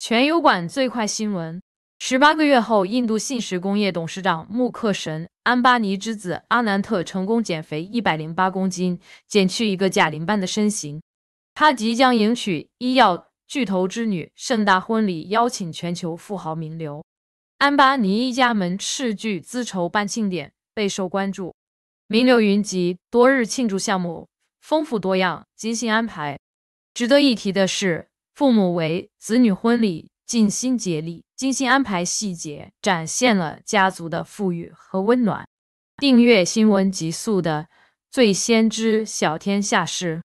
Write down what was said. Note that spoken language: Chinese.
全油馆最快新闻：十八个月后，印度信实工业董事长穆克什·安巴尼之子阿南特成功减肥一百零八公斤，减去一个贾玲般的身形。他即将迎娶医药巨头之女，盛大婚礼邀请全球富豪名流。安巴尼一家门斥巨资筹办庆典，备受关注，名流云集，多日庆祝项目丰富多样，精心安排。值得一提的是。父母为子女婚礼尽心竭力，精心安排细节，展现了家族的富裕和温暖。订阅新闻极速的，最先知晓天下事。